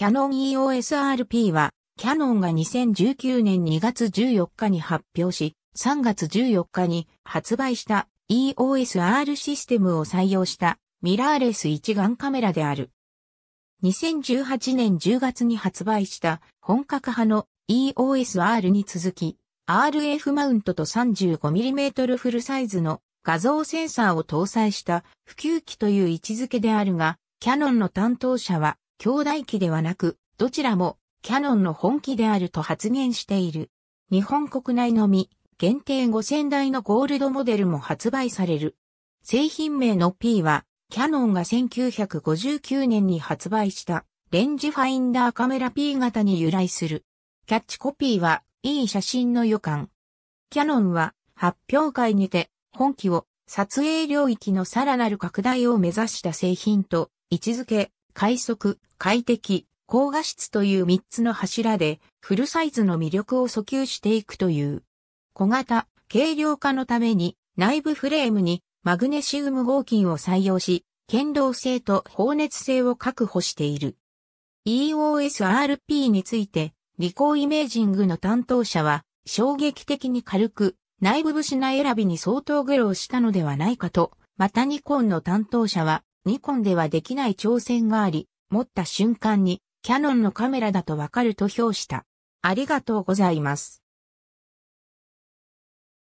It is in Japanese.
キャノン EOSRP は、キャノンが2019年2月14日に発表し、3月14日に発売した EOSR システムを採用したミラーレス一眼カメラである。2018年10月に発売した本格派の EOSR に続き、RF マウントと 35mm フルサイズの画像センサーを搭載した普及機という位置づけであるが、キャノンの担当者は兄弟機ではなく、どちらもキャノンの本機であると発言している。日本国内のみ、限定5000台のゴールドモデルも発売される。製品名の P は、キャノンが1959年に発売したレンジファインダーカメラ P 型に由来する。キャッチコピーは、いい写真の予感。キャノンは発表会にて本機を撮影領域のさらなる拡大を目指した製品と位置づけ、快速、快適、高画質という3つの柱で、フルサイズの魅力を訴求していくという。小型、軽量化のために、内部フレームにマグネシウム合金を採用し、堅牢性と放熱性を確保している。EOSRP について、リコーイメージングの担当者は、衝撃的に軽く、内部部品選びに相当苦労したのではないかと、またニコンの担当者は、ニコンではできない挑戦があり、持った瞬間にキャノンのカメラだとわかると評した。ありがとうございます。